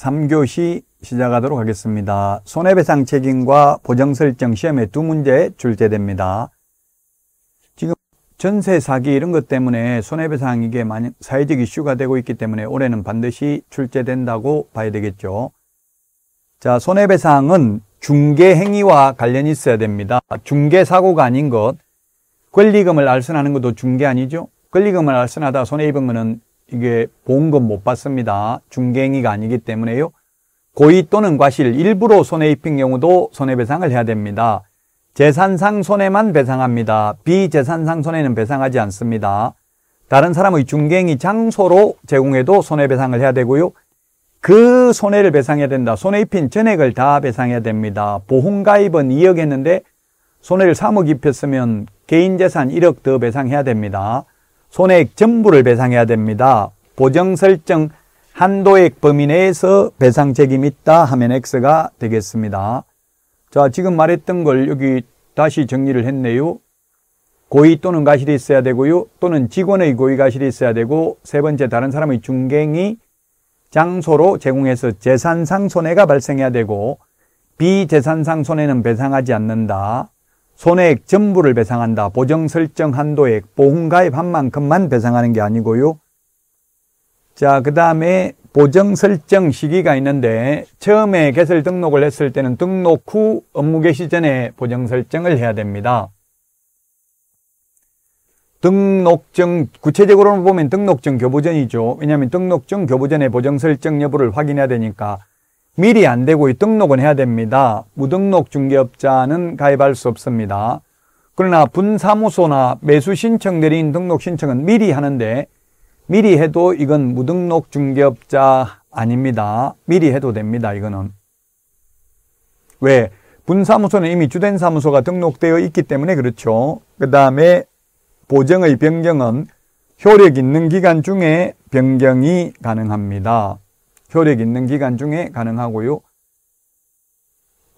3교시 시작하도록 하겠습니다. 손해배상 책임과 보정 설정 시험의 두 문제 출제됩니다. 지금 전세 사기 이런 것 때문에 손해배상 이게 많이 사회적 이슈가 되고 있기 때문에 올해는 반드시 출제된다고 봐야 되겠죠. 자, 손해배상은 중개 행위와 관련이 있어야 됩니다. 중개 사고가 아닌 것, 권리금을 알선하는 것도 중개 아니죠? 권리금을 알선하다 손해 입은 것은 이게 보험금 못 받습니다. 중개행위가 아니기 때문에요. 고의 또는 과실, 일부러 손해 입힌 경우도 손해배상을 해야 됩니다. 재산상 손해만 배상합니다. 비재산상 손해는 배상하지 않습니다. 다른 사람의 중개행위 장소로 제공해도 손해배상을 해야 되고요. 그 손해를 배상해야 된다. 손해 입힌 전액을 다 배상해야 됩니다. 보험 가입은 2억 했는데 손해를 3억 입혔으면 개인 재산 1억 더 배상해야 됩니다. 손해액 전부를 배상해야 됩니다. 보정 설정 한도액 범위 내에서 배상 책임 이 있다 하면 X가 되겠습니다. 자, 지금 말했던 걸 여기 다시 정리를 했네요. 고의 또는 가실이 있어야 되고요. 또는 직원의 고의 가실이 있어야 되고 세 번째 다른 사람의 중갱이 장소로 제공해서 재산상 손해가 발생해야 되고 비재산상 손해는 배상하지 않는다. 손해액 전부를 배상한다. 보정 설정 한도액, 보험가입한 만큼만 배상하는 게 아니고요. 자, 그 다음에 보정 설정 시기가 있는데 처음에 개설 등록을 했을 때는 등록 후 업무 개시 전에 보정 설정을 해야 됩니다. 등록증, 구체적으로 보면 등록증 교부전이죠. 왜냐하면 등록증 교부전에 보정 설정 여부를 확인해야 되니까 미리 안 되고 등록은 해야 됩니다. 무등록 중개업자는 가입할 수 없습니다. 그러나 분사무소나 매수 신청 내린 등록 신청은 미리 하는데 미리 해도 이건 무등록 중개업자 아닙니다. 미리 해도 됩니다. 이거는. 왜? 분사무소는 이미 주된 사무소가 등록되어 있기 때문에 그렇죠. 그 다음에 보정의 변경은 효력 있는 기간 중에 변경이 가능합니다. 효력 있는 기간 중에 가능하고요.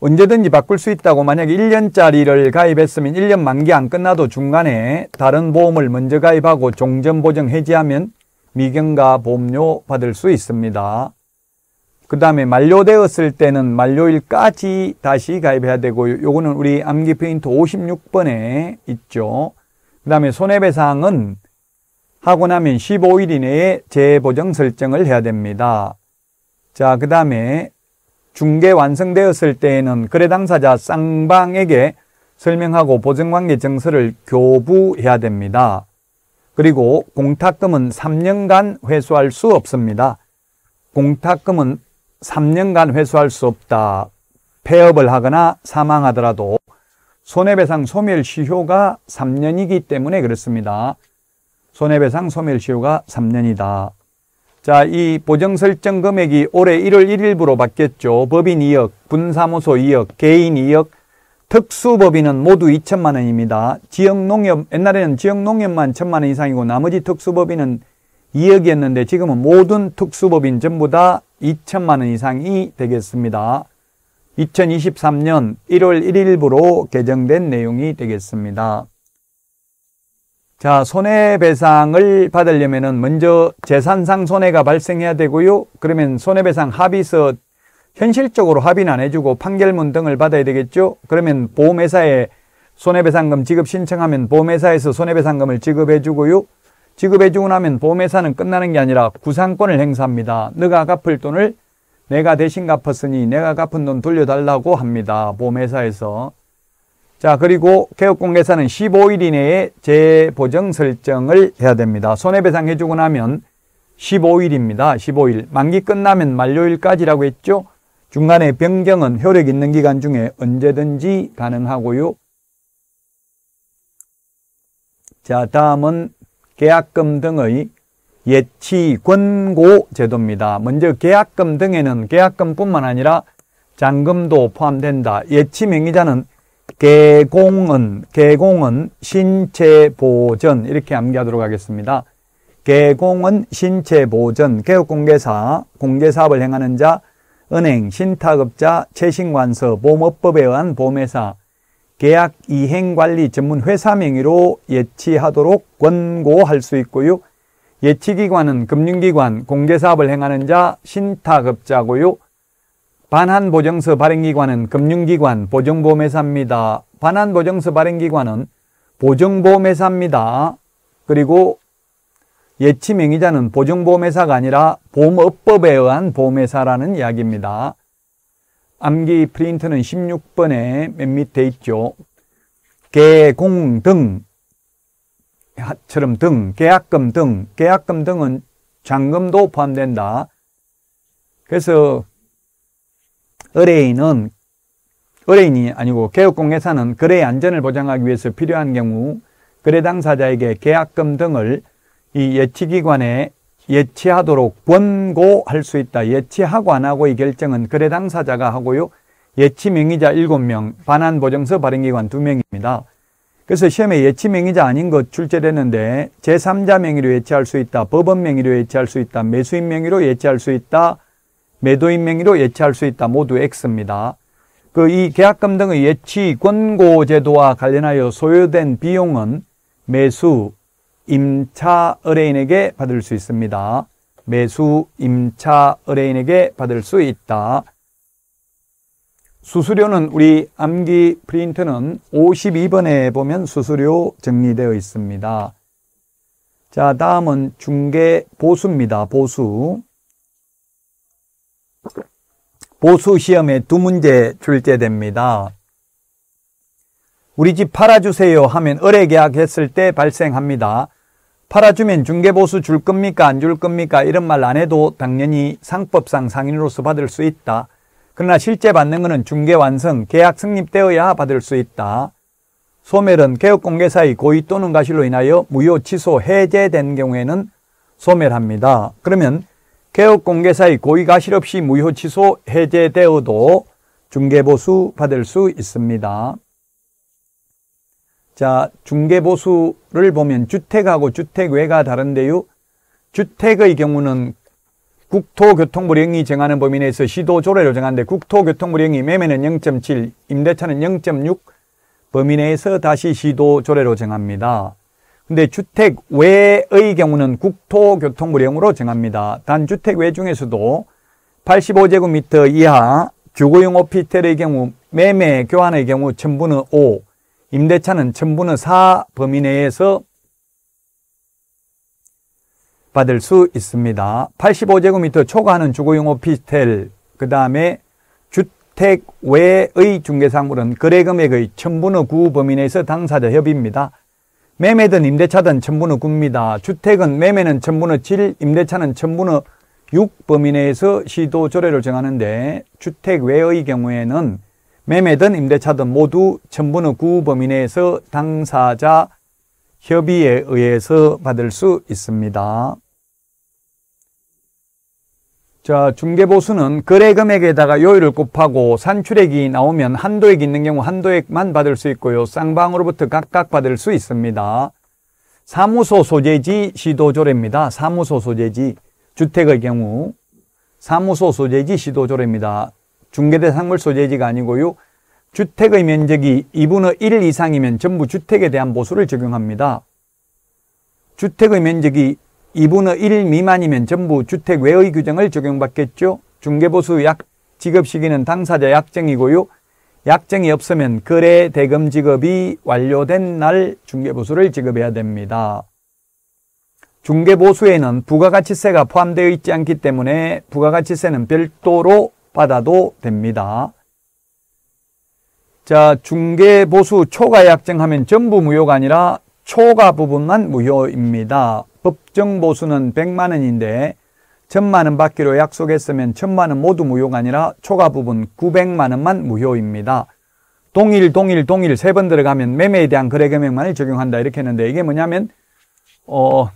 언제든지 바꿀 수 있다고 만약에 1년짜리를 가입했으면 1년 만기 안 끝나도 중간에 다른 보험을 먼저 가입하고 종전보정 해지하면 미경과 보험료 받을 수 있습니다. 그 다음에 만료되었을 때는 만료일까지 다시 가입해야 되고 요거는 우리 암기페인트 56번에 있죠. 그 다음에 손해배상은 하고 나면 15일 이내에 재보정 설정을 해야 됩니다. 자, 그 다음에 중개 완성되었을 때에는 거래 당사자 쌍방에게 설명하고 보증관계 증서를 교부해야 됩니다. 그리고 공탁금은 3년간 회수할 수 없습니다. 공탁금은 3년간 회수할 수 없다. 폐업을 하거나 사망하더라도 손해배상 소멸시효가 3년이기 때문에 그렇습니다. 손해배상 소멸시효가 3년이다. 자, 이 보정 설정 금액이 올해 1월 1일부로 바뀌었죠. 법인 2억, 분사무소 2억, 개인 2억, 특수법인은 모두 2천만 원입니다. 지역농협, 옛날에는 지역농협만 1 천만 원 이상이고 나머지 특수법인은 2억이었는데 지금은 모든 특수법인 전부 다 2천만 원 이상이 되겠습니다. 2023년 1월 1일부로 개정된 내용이 되겠습니다. 자, 손해배상을 받으려면은 먼저 재산상 손해가 발생해야 되고요. 그러면 손해배상 합의서 현실적으로 합의는 안 해주고 판결문 등을 받아야 되겠죠. 그러면 보험회사에 손해배상금 지급 신청하면 보험회사에서 손해배상금을 지급해주고요. 지급해주고 나면 보험회사는 끝나는 게 아니라 구상권을 행사합니다. 네가 갚을 돈을 내가 대신 갚았으니 내가 갚은 돈 돌려달라고 합니다. 보험회사에서. 자 그리고 개업공개사는 15일 이내에 재보정 설정을 해야 됩니다. 손해배상 해주고 나면 15일입니다. 15일 만기 끝나면 만료일까지라고 했죠. 중간에 변경은 효력 있는 기간 중에 언제든지 가능하고요. 자 다음은 계약금 등의 예치 권고 제도입니다. 먼저 계약금 등에는 계약금뿐만 아니라 잔금도 포함된다. 예치 명의자는 개공은, 개공은 신체 보전 이렇게 암기하도록 하겠습니다. 개공은 신체 보전, 개업공개사, 공개사업을 행하는 자, 은행, 신탁업자, 최신관서 보험업법에 의한 보험회사, 계약 이행관리 전문 회사 명의로 예치하도록 권고할 수 있고요. 예치기관은 금융기관, 공개사업을 행하는 자, 신탁업자고요. 반환보정서 발행기관은 금융기관 보증보험회사입니다. 반환보정서 발행기관은 보증보험회사입니다. 그리고 예치명의자는 보증보험회사가 아니라 보험업법에 의한 보험회사라는 이야기입니다. 암기 프린트는 16번에 맨 밑에 있죠. 개공 등 처럼 등, 계약금 등, 계약금 등은 잔금도 포함된다. 그래서 의뢰인은 의뢰인이 아니고 개업공회사는 거래의 안전을 보장하기 위해서 필요한 경우 거래 당사자에게 계약금 등을 이 예치기관에 예치하도록 권고할 수 있다. 예치하고 안 하고의 결정은 거래 당사자가 하고요. 예치 명의자 7명, 반환 보증서 발행기관 2명입니다. 그래서 시험에 예치 명의자 아닌 것 출제되는데 제3자 명의로 예치할 수 있다, 법원 명의로 예치할 수 있다, 매수인 명의로 예치할 수 있다, 매도인 명의로 예치할 수 있다. 모두 X입니다. 그 이 계약금 등의 예치 권고 제도와 관련하여 소요된 비용은 매수 임차 의뢰인에게 받을 수 있습니다. 매수 임차 의뢰인에게 받을 수 있다. 수수료는 우리 암기 프린트는 52번에 보면 수수료 정리되어 있습니다. 자, 다음은 중개 보수입니다. 보수. 보수 시험에 두 문제 출제됩니다. 우리 집 팔아주세요 하면 의뢰 계약했을 때 발생합니다. 팔아주면 중개보수 줄 겁니까 안 줄 겁니까 이런 말 안 해도 당연히 상법상 상인으로서 받을 수 있다. 그러나 실제 받는 것은 중개 완성, 계약 승립되어야 받을 수 있다. 소멸은 개업공개사의 고의 또는 과실로 인하여 무효 취소 해제된 경우에는 소멸합니다. 그러면 개업공개사의 고의가실없이 무효취소 해제되어도 중개보수 받을 수 있습니다. 자, 중개보수를 보면 주택하고 주택외가 다른데요. 주택의 경우는 국토교통부령이 정하는 범위 내에서 시도조례로 정하는데 국토교통부령이 매매는 0.7, 임대차는 0.6 범위 내에서 다시 시도조례로 정합니다. 근데 주택 외의 경우는 국토교통부령으로 정합니다. 단 주택 외 중에서도 85제곱미터 이하 주거용 오피텔의 경우 매매 교환의 경우 천분의 5 임대차는 천분의 4 범위 내에서 받을 수 있습니다. 85제곱미터 초과하는 주거용 오피스텔, 그 다음에 주택 외의 중개상물은 거래금액의 천분의 9 범위 내에서 당사자 협의입니다. 매매든 임대차든 천분의 구입니다. 주택은 매매는 천분의 7, 임대차는 천분의 6 범위 내에서 시도 조례를 정하는데 주택 외의 경우에는 매매든 임대차든 모두 천분의 9 범위 내에서 당사자 협의에 의해서 받을 수 있습니다. 자, 중개보수는 거래금액에다가 요율을 곱하고 산출액이 나오면 한도액 있는 경우 한도액만 받을 수 있고요. 쌍방으로부터 각각 받을 수 있습니다. 사무소 소재지 시도조례입니다. 사무소 소재지 주택의 경우 사무소 소재지 시도조례입니다. 중개대상물 소재지가 아니고요. 주택의 면적이 2분의 1 이상이면 전부 주택에 대한 보수를 적용합니다. 주택의 면적이 2분의 1 미만이면 전부 주택 외의 규정을 적용받겠죠. 중개보수 약지급 시기는 당사자 약정이고요. 약정이 없으면 거래 대금 지급이 완료된 날 중개보수를 지급해야 됩니다. 중개보수에는 부가가치세가 포함되어 있지 않기 때문에 부가가치세는 별도로 받아도 됩니다. 자, 중개보수 초과 약정하면 전부 무효가 아니라 초과 부분만 무효입니다. 법정 보수는 100만 원인데 천만 원 받기로 약속했으면 천만 원 모두 무효가 아니라 초과 부분 900만 원만 무효입니다. 동일 동일 동일 세 번 들어가면 매매에 대한 거래 금액만을 적용한다 이렇게 했는데 이게 뭐냐면 어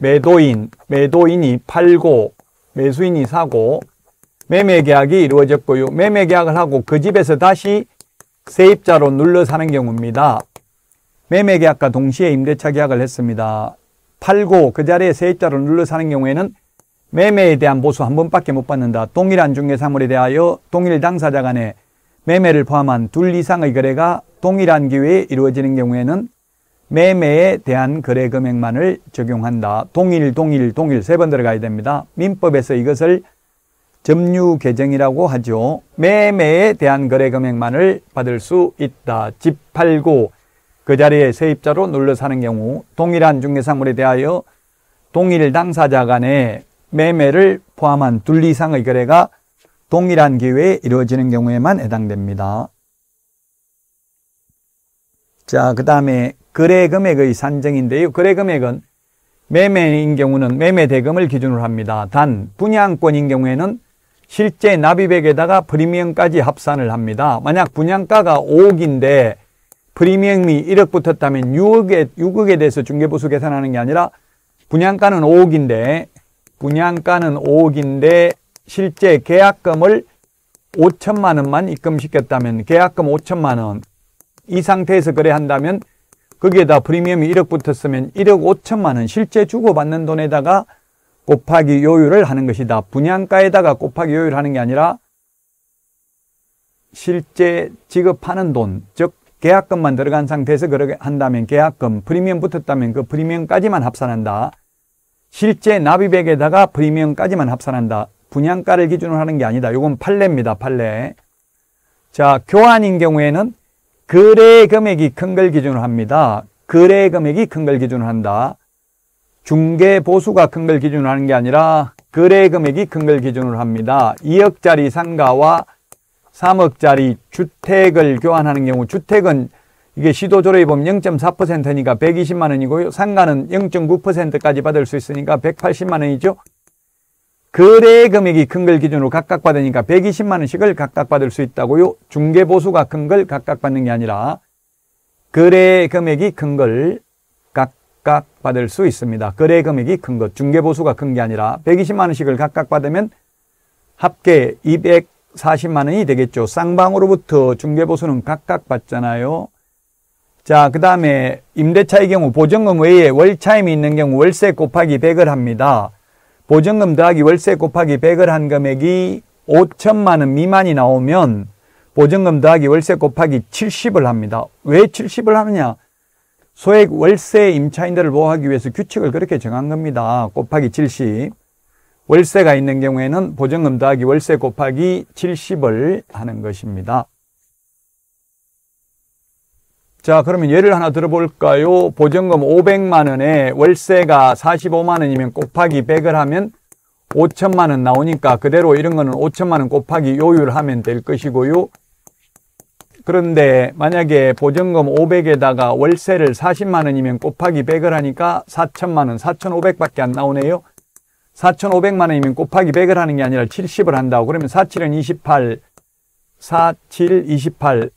매도인 매도인이 팔고 매수인이 사고 매매 계약이 이루어졌고요. 매매 계약을 하고 그 집에서 다시 세입자로 눌러 사는 경우입니다. 매매 계약과 동시에 임대차 계약을 했습니다. 팔고 그 자리에 세입자를 눌러 사는 경우에는 매매에 대한 보수 한 번밖에 못 받는다. 동일한 중개사물에 대하여 동일 당사자 간의 매매를 포함한 둘 이상의 거래가 동일한 기회에 이루어지는 경우에는 매매에 대한 거래 금액만을 적용한다. 동일, 동일, 동일 세 번 들어가야 됩니다. 민법에서 이것을 점유 개정이라고 하죠. 매매에 대한 거래 금액만을 받을 수 있다. 집 팔고 그 자리에 세입자로 눌러 사는 경우 동일한 중개상물에 대하여 동일 당사자 간의 매매를 포함한 둘 이상의 거래가 동일한 기회에 이루어지는 경우에만 해당됩니다. 자, 그 다음에 거래 금액의 산정인데요. 거래 금액은 매매인 경우는 매매 대금을 기준으로 합니다. 단 분양권인 경우에는 실제 납입액에다가 프리미엄까지 합산을 합니다. 만약 분양가가 5억인데 프리미엄이 1억 붙었다면 6억에, 6억에 대해서 중개보수 계산하는 게 아니라 분양가는 5억인데 분양가는 5억인데 실제 계약금을 5천만 원만 입금시켰다면 계약금 5천만 원 이 상태에서 거래한다면 거기에다 프리미엄이 1억 붙었으면 1억 5천만 원 실제 주고받는 돈에다가 곱하기 요율을 하는 것이다. 분양가에다가 곱하기 요율하는 을게 아니라 실제 지급하는 돈, 즉 계약금만 들어간 상태에서 그렇게 한다면 계약금, 프리미엄 붙었다면 그 프리미엄까지만 합산한다. 실제 납입액에다가 프리미엄까지만 합산한다. 분양가를 기준으로 하는 게 아니다. 이건 판례입니다. 판례. 자, 교환인 경우에는 거래 금액이 큰 걸 기준으로 합니다. 거래 금액이 큰 걸 기준으로 한다. 중개 보수가 큰 걸 기준으로 하는 게 아니라 거래 금액이 큰 걸 기준으로 합니다. 2억짜리 상가와 3억짜리 주택을 교환하는 경우 주택은 이게 시도조례에 보면 0.4%니까 120만 원이고요. 상가는 0.9%까지 받을 수 있으니까 180만 원이죠. 거래 금액이 큰 걸 기준으로 각각 받으니까 120만 원씩을 각각 받을 수 있다고요. 중개 보수가 큰 걸 각각 받는 게 아니라 거래 금액이 큰 걸 각각 받을 수 있습니다. 거래 금액이 큰 것, 중개 보수가 큰 게 아니라 120만 원씩을 각각 받으면 합계 200 40만 원이 되겠죠. 쌍방으로부터 중개보수는 각각 받잖아요. 자, 그 다음에 임대차의 경우 보증금 외에 월차임이 있는 경우 월세 곱하기 100을 합니다. 보증금 더하기 월세 곱하기 100을 한 금액이 5천만 원 미만이 나오면 보증금 더하기 월세 곱하기 70을 합니다. 왜 70을 하느냐? 소액 월세 임차인들을 보호하기 위해서 규칙을 그렇게 정한 겁니다. 곱하기 70. 월세가 있는 경우에는 보증금 더하기 월세 곱하기 70을 하는 것입니다. 자 그러면 예를 하나 들어볼까요? 보증금 500만 원에 월세가 45만 원이면 곱하기 100을 하면 5천만 원 나오니까 그대로 이런 거는 5천만 원 곱하기 요율하면 될 것이고요. 그런데 만약에 보증금 500에다가 월세를 40만 원이면 곱하기 100을 하니까 4천만 원, 4,500밖에 안 나오네요. 4,500만 원이면 곱하기 100을 하는 게 아니라 70을 한다고 그러면 47은 28, 47, 28,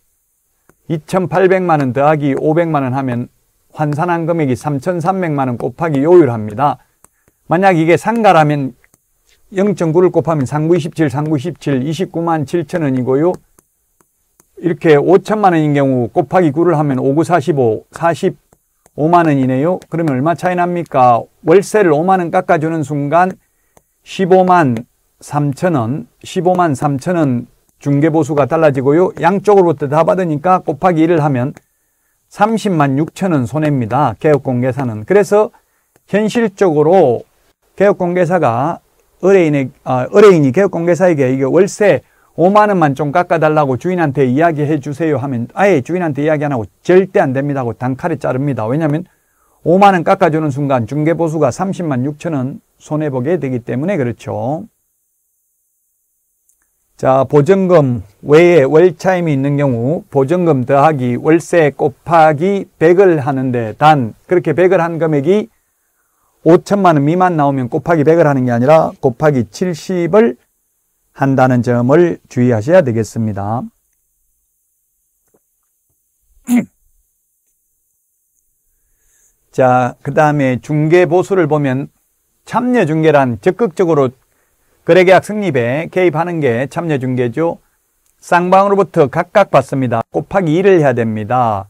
2,800만 원 더하기 500만 원 하면 환산한 금액이 3,300만 원 곱하기 요율합니다. 만약 이게 상가라면 0.9를 곱하면 3927, 3927, 29만 7천 원이고요. 이렇게 5천만 원인 경우 곱하기 9를 하면 5945, 40, 5만 원이네요. 그러면 얼마 차이 납니까? 월세를 5만 원 깎아주는 순간 15만 3천 원, 15만 3천 원 중개보수가 달라지고요. 양쪽으로부터 다 받으니까 곱하기 1을 하면 30만 6천 원 손해입니다. 개업공개사는. 그래서 현실적으로 개업공개사가 의뢰인의, 아, 의뢰인이 개업공개사에게 이게 월세 5만 원만 좀 깎아달라고 주인한테 이야기해 주세요 하면 아예 주인한테 이야기 안 하고 절대 안 됩니다 하고 단칼에 자릅니다. 왜냐하면 5만 원 깎아주는 순간 중개보수가 30만 6천 원 손해보게 되기 때문에 그렇죠. 자 보증금 외에 월차임이 있는 경우 보증금 더하기 월세 곱하기 100을 하는데 단 그렇게 100을 한 금액이 5천만 원 미만 나오면 곱하기 100을 하는 게 아니라 곱하기 70을 한다는 점을 주의하셔야 되겠습니다. 자, 그 다음에 중개 보수를 보면 참여 중개란 적극적으로 거래계약 승립에 개입하는 게 참여 중개죠. 쌍방으로부터 각각 받습니다. 곱하기 2를 해야 됩니다.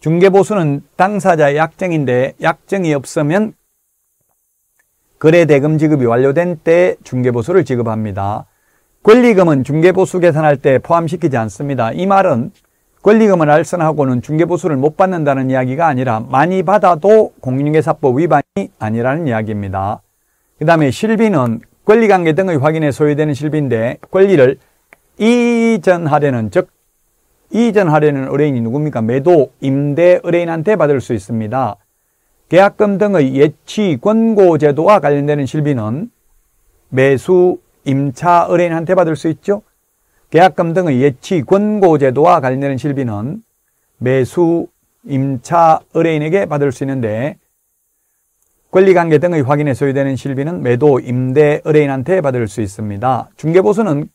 중개보수는 당사자의 약정인데 약정이 없으면 거래대금 지급이 완료된 때 중개보수를 지급합니다. 권리금은 중개보수 계산할 때 포함시키지 않습니다. 이 말은 권리금을 알선하고는 중개보수를 못 받는다는 이야기가 아니라 많이 받아도 공인중개사법 위반이 아니라는 이야기입니다. 그 다음에 실비는 권리관계 등의 확인에 소요되는 실비인데 권리를 이전하려는 즉 이전하려는 의뢰인이 누굽니까? 매도, 임대 의뢰인한테 받을 수 있습니다. 계약금 등의 예치, 권고 제도와 관련되는 실비는 매수, 임차 의뢰인한테 받을 수 있죠. 계약금 등의 예치 권고 제도와 관련된 실비는 매수 임차 의뢰인에게 받을 수 있는데 권리관계 등의 확인에 소요되는 실비는 매도 임대 의뢰인한테 받을 수 있습니다. 중개보수는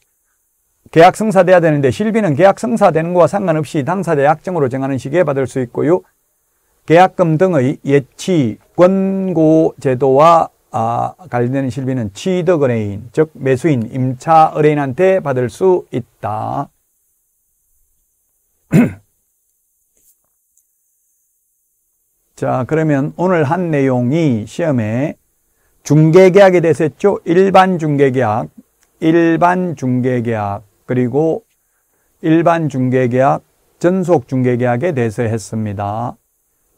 계약 승사돼야 되는데 실비는 계약 승사되는 것과 상관없이 당사자 약정으로 정하는 시기에 받을 수 있고요. 계약금 등의 예치 권고 제도와 아, 관련된 실비는 취득은행인즉 매수인, 임차은행인한테 받을 수 있다. 자, 그러면 오늘 한 내용이 시험에 중개계약에 대해서 했죠. 일반 중개계약, 일반 중개계약, 그리고 일반 중개계약, 전속 중개계약에 대해서 했습니다.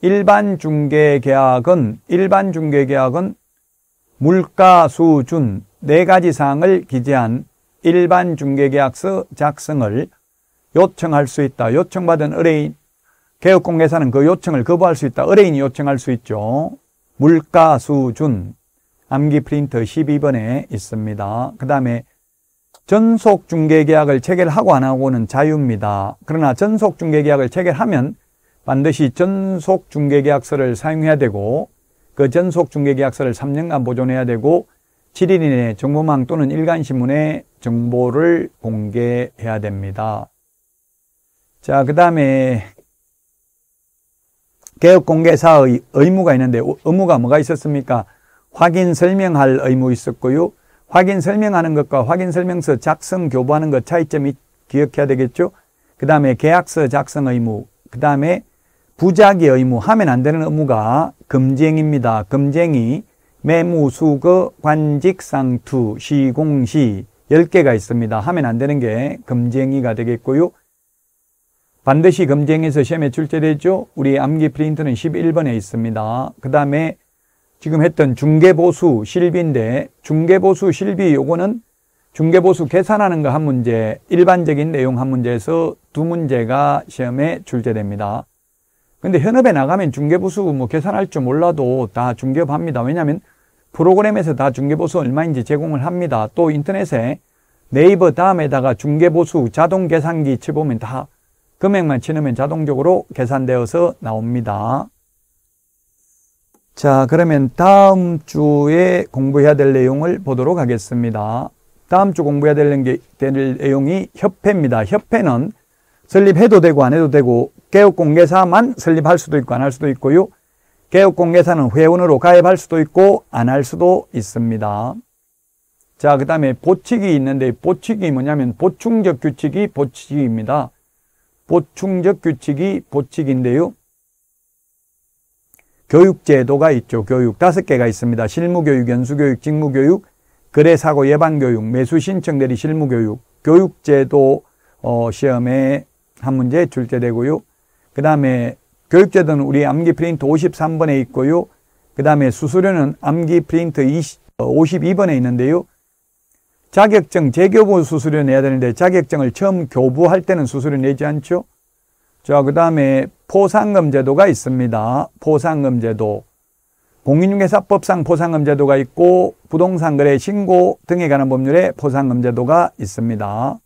일반 중개계약은 일반 중개계약은 물가 수준 네 가지 사항을 기재한 일반 중개계약서 작성을 요청할 수 있다. 요청받은 의뢰인, 개업공개사는 그 요청을 거부할 수 있다. 의뢰인이 요청할 수 있죠. 물가 수준, 암기 프린트 12번에 있습니다. 그 다음에 전속 중개계약을 체결하고 안 하고는 자유입니다. 그러나 전속 중개계약을 체결하면 반드시 전속 중개계약서를 사용해야 되고 그 전속 중개계약서를 3년간 보존해야 되고 7일 이내 정보망 또는 일간신문에 정보를 공개해야 됩니다. 자, 그 다음에 개업공개사의 의무가 있는데 어, 의무가 뭐가 있었습니까? 확인 설명할 의무 있었고요. 확인 설명하는 것과 확인 설명서 작성 교부하는 것 차이점이 기억해야 되겠죠. 그 다음에 계약서 작성 의무, 그 다음에 부작위 의무, 하면 안 되는 의무가 금쟁입니다. 금쟁이 매무, 수거, 관직, 상투, 시공시 10개가 있습니다. 하면 안 되는 게 금쟁이가 되겠고요. 반드시 금쟁에서 시험에 출제되죠. 우리 암기 프린트는 11번에 있습니다. 그 다음에 지금 했던 중개보수 실비인데 중개보수 실비 요거는 중개보수 계산하는 거 한 문제, 일반적인 내용 한 문제에서 두 문제가 시험에 출제됩니다. 근데 현업에 나가면 중개보수 뭐 계산할 줄 몰라도 다 중개업 합니다. 왜냐하면 프로그램에서 다 중개보수 얼마인지 제공을 합니다. 또 인터넷에 네이버 다음에다가 중개보수 자동 계산기 쳐보면 다 금액만 치면 자동적으로 계산되어서 나옵니다. 자 그러면 다음 주에 공부해야 될 내용을 보도록 하겠습니다. 다음 주 공부해야 될 내용이 협회입니다. 협회는 설립해도 되고 안 해도 되고 개업공개사만 설립할 수도 있고 안 할 수도 있고요. 개업공개사는 회원으로 가입할 수도 있고 안 할 수도 있습니다. 자, 그 다음에 보칙이 있는데 보칙이 뭐냐면 보충적 규칙이 보칙입니다. 보충적 규칙이 보칙인데요. 교육제도가 있죠. 교육 다섯 개가 있습니다. 실무교육, 연수교육, 직무교육, 거래사고 예방교육, 매수신청 대리 실무교육, 교육제도 어, 시험에 한 문제 출제되고요. 그 다음에 교육제도는 우리 암기 프린트 53번에 있고요. 그 다음에 수수료는 암기 프린트 20, 52번에 어, 있는데요. 자격증 재교부 수수료 내야 되는데 자격증을 처음 교부할 때는 수수료 내지 않죠. 자, 그 다음에 포상금 제도가 있습니다. 포상금 제도. 공인중개사법상 포상금 제도가 있고 부동산 거래 신고 등에 관한 법률에 포상금 제도가 있습니다.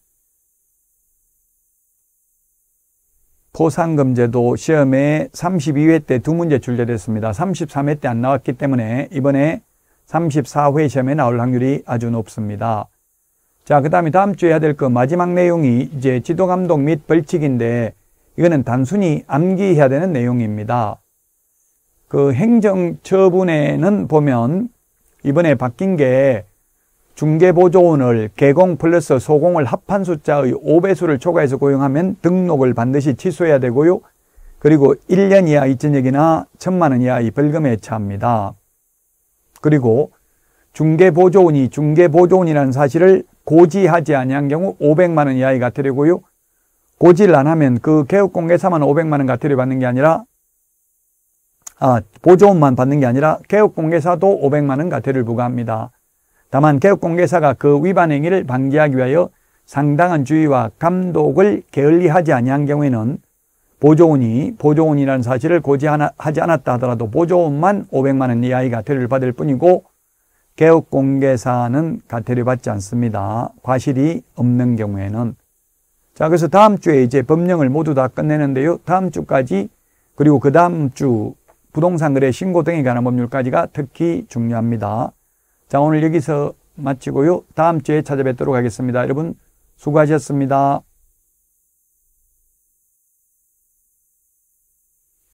포상금제도 시험에 32회 때 두 문제 출제됐습니다. 33회 때 안 나왔기 때문에 이번에 34회 시험에 나올 확률이 아주 높습니다. 자, 그 다음에 다음 주에 해야 될 그 마지막 내용이 이제 지도감독 및 벌칙인데 이거는 단순히 암기해야 되는 내용입니다. 그 행정처분에는 보면 이번에 바뀐 게 중개보조원을 개공 플러스 소공을 합한 숫자의 5배수를 초과해서 고용하면 등록을 반드시 취소해야 되고요. 그리고 1년 이하 의천역이나 1천만원 이하의 벌금에 처합니다. 그리고 중개보조원이 중개보조원이라는 사실을 고지하지 아니한 경우 500만원 이하의 과태료고요. 고지를 안 하면 그 개업공개사만 500만원 과태료 받는 게 아니라 아, 보조원만 받는 게 아니라 개업공개사도 500만원 과태료를 부과합니다. 다만 개혁공개사가 그 위반 행위를 방지하기 위하여 상당한 주의와 감독을 게을리하지 아니한 경우에는 보조원이 보조원이라는 사실을 고지하지 않았다 하더라도 보조원만 500만 원 이하의 가태료를 받을 뿐이고 개혁공개사는 가태료 받지 않습니다. 과실이 없는 경우에는 자 그래서 다음 주에 이제 법령을 모두 다 끝내는데요. 다음 주까지 그리고 그 다음 주 부동산 거래 신고 등에 관한 법률까지가 특히 중요합니다. 자, 오늘 여기서 마치고요. 다음 주에 찾아뵙도록 하겠습니다. 여러분, 수고하셨습니다.